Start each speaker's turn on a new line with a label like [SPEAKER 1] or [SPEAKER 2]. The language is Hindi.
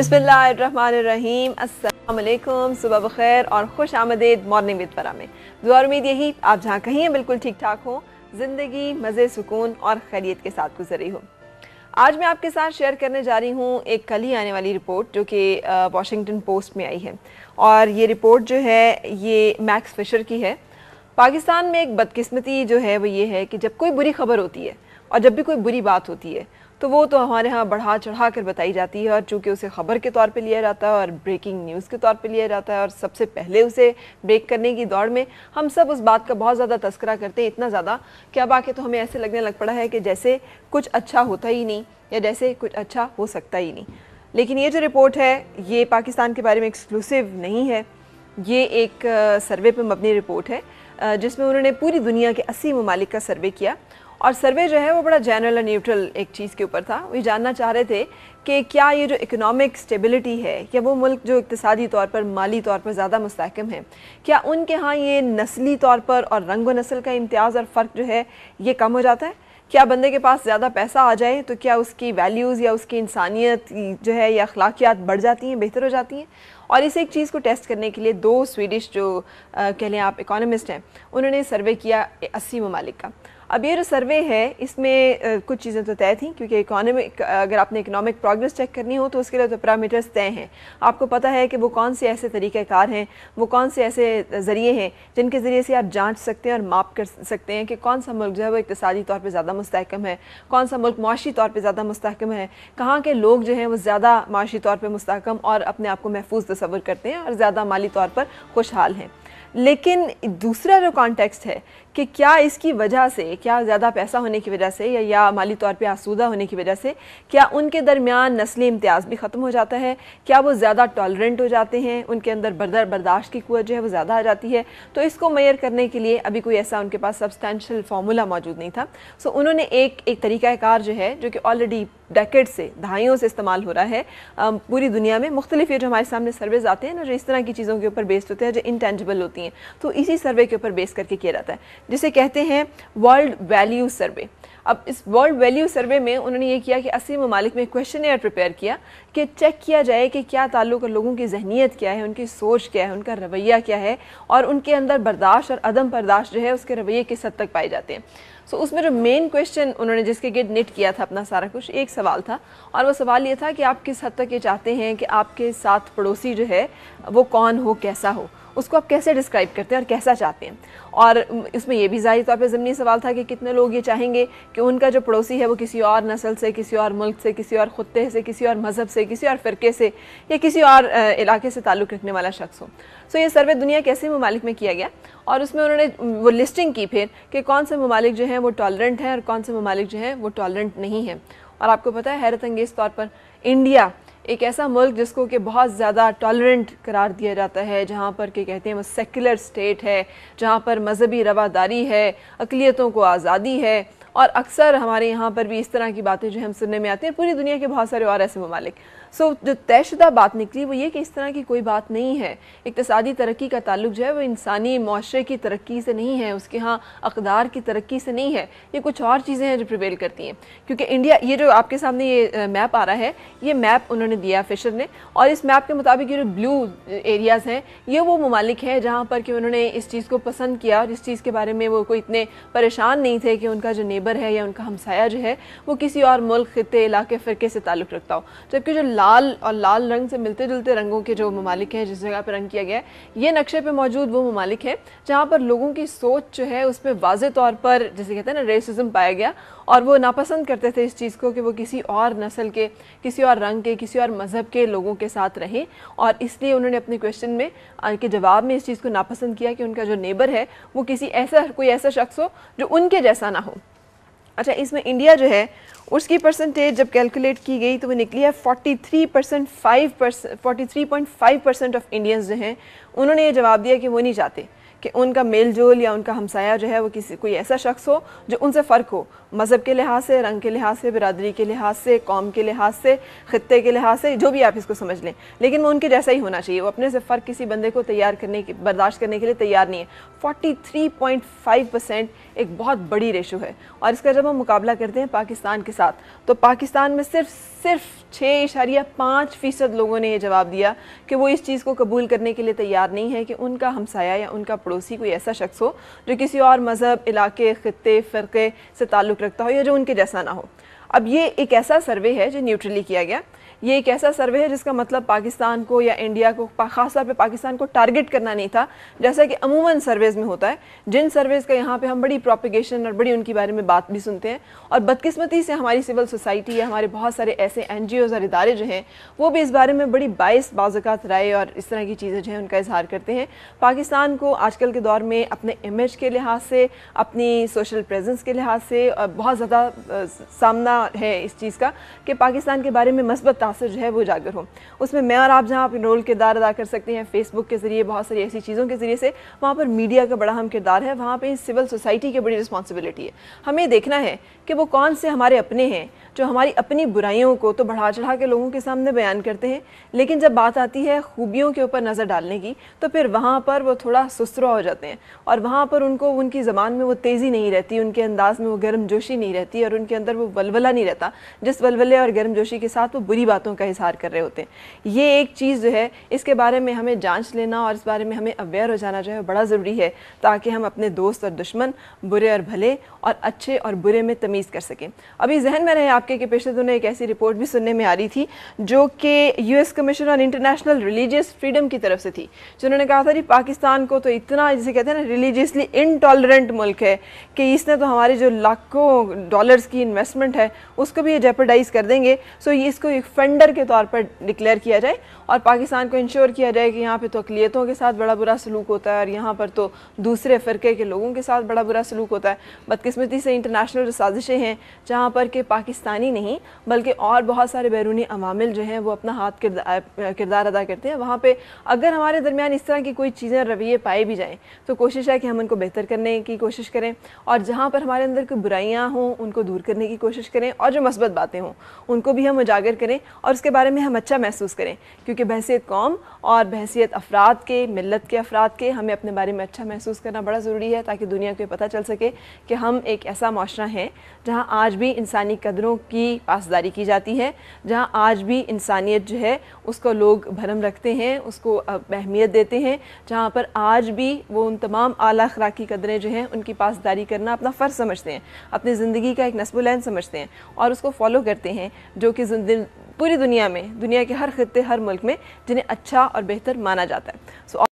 [SPEAKER 1] बिस्मिल्लाम असलकुम सुबह बखैर और खुश आमदेद मॉर्निंग विद परा में दुआ उम्मीद यही आप जहाँ कहीं हैं बिल्कुल ठीक ठाक हो ज़िंदगी मज़े सुकून और खैरियत के साथ गुजरी हो आज मैं आपके साथ शेयर करने जा रही हूँ एक कल ही आने वाली रिपोर्ट जो कि वाशिंगटन पोस्ट में आई है और ये रिपोर्ट जो है ये मैक्स फिशर की है पाकिस्तान में एक बदकिस्मती जो है वो ये है कि जब कोई बुरी खबर होती है और जब भी कोई बुरी बात होती है तो वो तो हमारे यहाँ बढ़ा चढ़ा कर बताई जाती है और चूँकि उसे ख़बर के तौर पे लिया जाता है और ब्रेकिंग न्यूज़ के तौर पे लिया जाता है और सबसे पहले उसे ब्रेक करने की दौड़ में हम सब उस बात का बहुत ज़्यादा तस्करा करते हैं इतना ज़्यादा कि अब आके तो हमें ऐसे लगने लग पड़ा है कि जैसे कुछ अच्छा होता ही नहीं या जैसे कुछ अच्छा हो सकता ही नहीं लेकिन ये जो रिपोर्ट है ये पाकिस्तान के बारे में एक्सक्लूसिव नहीं है ये एक सर्वे पर मबनी रिपोर्ट है जिसमें उन्होंने पूरी दुनिया के अस्सी ममालिक का सर्वे किया और सर्वे जो है वो बड़ा जनरल और न्यूट्रल एक चीज़ के ऊपर था वो ये जानना चाह रहे थे कि क्या ये जो इकोनॉमिक स्टेबिलिटी है या वो मुल्क जो इकतसादी तौर पर माली तौर पर ज़्यादा मुस्कम है क्या उनके यहाँ ये नस्ली तौर पर और रंग व नस्ल का इम्तियाज़ और फ़र्क जो है ये कम हो जाता है क्या बंदे के पास ज़्यादा पैसा आ जाए तो क्या उसकी वैल्यूज़ या उसकी इंसानियत जो है या अखलाकियात बढ़ जाती हैं बेहतर हो जाती हैं और इस एक चीज़ को टेस्ट करने के लिए दो स्वीडिश जो कह लें आप इकोनॉमिस्ट हैं उन्होंने सर्वे किया अस्सी ममालिक का अब ये जो सर्वे है इसमें कुछ चीज़ें तो तय थी क्योंकि इकोनॉमिक अगर आपने इकोनॉमिक प्रोग्रेस चेक करनी हो तो उसके लिए तो पैरामीटर्स तय हैं आपको पता है कि वो कौन से ऐसे तरीक़ेकार हैं वो कौन से ऐसे ज़रिए हैं जिनके ज़रिए से आप जाँच सकते हैं और माप कर सकते हैं कि कौन सा मुल्क जो है वो इकतदी तौर पर ज़्यादा मुस्तकम है कौन सा मुल्क माशी तौर पर ज़्यादा मुस्तकम है कहाँ के लोग जो हैं वो ज़्यादा माशी तौर पर मुस्कम और अपने आप को महफूज तस्वर करते हैं और ज़्यादा माली तौर पर खुशहाल हैं लेकिन दूसरा जो कॉन्टेक्स्ट है कि क्या इसकी वजह से क्या ज़्यादा पैसा होने की वजह से या, या माली तौर पर आसूदा होने की वजह से क्या उनके दरमियान नस्ली इम्तियाज़ भी ख़त्म हो जाता है क्या वो ज़्यादा टॉलरेंट हो जाते हैं उनके अंदर बर्दर बर्दाश्त की कुत जो है वो ज़्यादा आ जाती है तो इसको मैयर करने के लिए अभी कोई ऐसा उनके पास सब्सटैशल फार्मूला मौजूद नहीं था सो उन्होंने एक एक तरीक़ाकार जो है जो कि ऑलरेडी डेकेट से दहाइयों से इस्तेमाल हो रहा है पूरी दुनिया में मुख्तलिफ ये जो हमारे सामने सर्वेज आते हैं ना जो इस तरह की चीज़ों के ऊपर बेस्ड होते हैं जो इंटेंजिबल होती हैं तो इसी सर्वे के ऊपर बेस करके किया जाता है जिसे कहते हैं वर्ल्ड वैल्यू सर्वे अब इस वर्ल्ड वैल्यू सर्वे में उन्होंने ये किया कि अस्सी ममालिक में क्वेश्चन एयर प्रिपेयर किया कि चेक किया जाए कि क्या ताल्लुक लोगों की जहनीत क्या है उनकी सोच क्या है उनका रवैया क्या है और उनके अंदर बर्दाश्त और अदम बर्दाश्त जो है उसके रवैये किस हद तक पाए जाते हैं सो so, उसमें जो मेन क्वेश्चन उन्होंने जिसके गेट निट किया था अपना सारा कुछ एक सवाल था और वो सवाल ये था कि आप किस हद तक ये चाहते हैं कि आपके साथ पड़ोसी जो है वो कौन हो कैसा हो उसको आप कैसे डिस्क्राइब करते हैं और कैसा चाहते हैं और इसमें यह भी जाहिर तौर पर ज़मनी सवाल था कि कितने लोग ये चाहेंगे कि उनका जो पड़ोसी है वो किसी और नस्ल से किसी और मुल्क से किसी और ख़ुते से किसी और मज़हब से किसी और फ़िरके से या किसी और इलाके से ताल्लुक़ रखने वाला शख्स हो सो ये सर्वे दुनिया कैसे ममालिक में किया गया और उसमें उन्होंने वो लिस्टिंग की फिर कि कौन से ममालिक जो हैं वो टॉलरेंट हैं और कौन से ममालिक जो हैं वो टॉलरेंट नहीं हैं और आपको पता है हैरत अंगेज़ तौर पर इंडिया एक ऐसा मुल्क जिसको कि बहुत ज़्यादा टॉलरेंट करार दिया जाता है जहाँ पर कि कहते हैं वो सेकुलर स्टेट है जहाँ पर मजहबी रवादारी है अकलीतों को आज़ादी है और अक्सर हमारे यहाँ पर भी इस तरह की बातें जो हम सुनने में आती हैं पूरी दुनिया के बहुत सारे और ऐसे ममालिक सो so, जो तयशुदा बात निकली वो ये कि इस तरह की कोई बात नहीं है इकतसादी तरक्की का ताल्लुक जो है वो इंसानी माशरे की तरक्की से नहीं है उसके यहाँ अकदार की तरक्की से नहीं है ये कुछ और चीज़ें हैं जो प्रिवेल करती हैं क्योंकि इंडिया ये जो आपके सामने ये मैप आ रहा है ये मैप उन्होंने दिया फिशर ने और इस मैप के मुताबिक ये जो ब्लू एरियाज़ हैं ये वो ममालिक हैं जहाँ पर कि उन्होंने इस चीज़ को पसंद किया और इस चीज़ के बारे में वो कोई इतने परेशान नहीं थे कि उनका जो नेबर मेंबर है या उनका हमसाया जो है वो किसी और मुल्क खत्े इलाके फ़िरके से ताल्लुक़ रखता हो जबकि जो लाल और लाल रंग से मिलते जुलते रंगों के जो ममालिक हैं जिस जगह पर रंग किया गया है ये नक्शे पर मौजूद वो ममालिक हैं जहाँ पर लोगों की सोच जो है उस पर वाज तौर पर जैसे कहते हैं ना रेसिज़म पाया गया और वो नापसंद करते थे इस चीज़ को कि वो किसी और नस्ल के किसी और रंग के किसी और मज़हब के लोगों के साथ रहें और इसलिए उन्होंने अपने क्वेश्चन में के जवाब में इस चीज़ को नापसंद किया कि उनका जो नेबर है वो किसी ऐसा कोई ऐसा शख्स हो जो उनके जैसा ना हो अच्छा इसमें इंडिया जो है उसकी परसेंटेज जब कैलकुलेट की गई तो वो निकली है 43 percent five percent forty three point five percent of Indians जो हैं उन्होंने ये जवाब दिया कि वो नहीं चाहते कि उनका मेल जोल या उनका हमसाया जो है वो किसी कोई ऐसा शख्स हो जो उनसे फ़र्क हो मज़हब के लिहाज से रंग के लिहाज से बिरादरी के लिहाज से कौम के लिहाज से ख़त्े के लिहाज से जो भी आप इसको समझ लें लेकिन वो उनके जैसा ही होना चाहिए वो अपने से फ़र्क किसी बंदे को तैयार करने की बर्दाश्त करने के लिए तैयार नहीं है forty three point five percent एक बहुत बड़ी रेशो है और इसका जब हम मुकाबला करते हैं पाकिस्तान के साथ तो पाकिस्तान में सिर्फ सिर्फ छः इशारिया पाँच फ़ीसद लोगों ने यह जवाब दिया कि वो इस चीज़ को कबूल करने के लिए तैयार नहीं है कि उनका हमसाया या उनका पड़ोसी कोई ऐसा शख्स हो जो किसी और मज़हब इलाके खत्े फ़िरके से ताल्लुक़ रखता हो या जो उनके जैसा ना हो अब ये एक ऐसा सर्वे है जो न्यूट्रली किया गया ये एक ऐसा सर्वे है जिसका मतलब पाकिस्तान को या इंडिया को खासतौर पे पाकिस्तान को टारगेट करना नहीं था जैसा कि अमूमन सर्वेज में होता है जिन सर्वेज का यहाँ पे हम बड़ी प्रोपिगेशन और बड़ी उनके बारे में बात भी सुनते हैं और बदकिस्मती से हमारी सिविल सोसाइटी या हमारे बहुत सारे ऐसे एन और इदारे जो हैं वो भी इस बारे में बड़ी बायस बाज़ात राय और इस तरह की चीज़ें जो हैं उनका इजहार करते हैं पाकिस्तान को आजकल के दौर में अपने इमेज के लिहाज से अपनी सोशल प्रेजेंस के लिहाज से बहुत ज़्यादा सामना ख़दशा है इस चीज़ का कि पाकिस्तान के बारे में मस्बत तासर जो है वो उजागर हो उसमें मैं और आप जहाँ अपने रोल किरदार अदा कर सकते हैं फेसबुक के ज़रिए बहुत सारी ऐसी चीज़ों के ज़रिए से वहाँ पर मीडिया का बड़ा हम किरदार है वहाँ पर सिविल सोसाइटी की बड़ी रिस्पॉन्सिबिलिटी है हमें देखना है कि वो कौन से हमारे अपने हैं जो हमारी अपनी बुराइयों को तो बढ़ा चढ़ा के लोगों के सामने बयान करते हैं लेकिन जब बात आती है खूबियों के ऊपर नज़र डालने की तो फिर वहाँ पर वो थोड़ा सुसरा हो जाते हैं और वहाँ पर उनको उनकी ज़बान में वो तेज़ी नहीं रहती उनके अंदाज में वो गर्म जोशी नहीं रहती और उनके अंदर वो बलबला वलवला अच्छा नहीं रहता जिस वलवले और गर्मजोशी के साथ वो बुरी बातों का इजहार कर रहे होते हैं ये एक चीज़ जो है इसके बारे में हमें जांच लेना और इस बारे में हमें अवेयर हो जाना जो है बड़ा ज़रूरी है ताकि हम अपने दोस्त और दुश्मन बुरे और भले और अच्छे और बुरे में तमीज़ कर सकें अभी जहन में रहे आपके कि पिछले दिनों एक ऐसी रिपोर्ट भी सुनने में आ रही थी जो कि US commission on international religious freedom की तरफ से थी जिन्होंने कहा था कि पाकिस्तान को तो इतना जिसे कहते हैं ना रिलीजियसली इनटॉलरेंट मुल्क है कि इसने तो हमारी जो लाखों डॉलर्स की इन्वेस्टमेंट है उसको भी ये जेपरडाइज़ कर देंगे सो ये इसको एक फंडर के तौर पर डिक्लेयर किया जाए और पाकिस्तान को इंश्योर किया जाए कि यहाँ पर तो अकलीतों के साथ बड़ा बुरा सलूक होता है और यहाँ पर तो दूसरे फिरके के लोगों के साथ बड़ा बुरा सलूक होता है बदकस्मती से इंटरनेशनल जो साजिशें हैं जहाँ पर कि पाकिस्तानी नहीं बल्कि और बहुत सारे बैरूनी अवामिल जो हैं वो अपना हाथ किरदार अदा करते हैं वहाँ पर अगर हमारे दरमियान इस तरह की कोई चीज़ें रवैये पाए भी जाएँ तो कोशिश है कि हम उनको बेहतर करने की कोशिश करें और जहाँ पर हमारे अंदर कोई बुराइयाँ हों उनको दूर करने की कोशिश करें करें और जो मस्बत बातें हों उनको भी हम उजागर करें और उसके बारे में हम अच्छा महसूस करें क्योंकि बहसीत कौम और बहसीत अफराद के मिलत के अफराद के हमें अपने बारे में अच्छा महसूस करना बड़ा ज़रूरी है ताकि दुनिया को पता चल सके कि हम एक ऐसा माशरा हैं जहाँ आज भी इंसानी कदरों की पासदारी की जाती है जहाँ आज भी इंसानियत जो है उसको लोग भरम रखते हैं उसको अहमियत देते हैं जहाँ पर आज भी वो उन तमाम आला अखलाकी कदरें जो हैं उनकी पासदारी करना अपना फ़र्ज समझते हैं अपनी ज़िंदगी का एक नस्बुलैन समझते हैं और उसको फॉलो करते हैं जो कि पूरी दुनिया में दुनिया के हर खत्ते हर मुल्क में जिन्हें अच्छा और बेहतर माना जाता है सो so,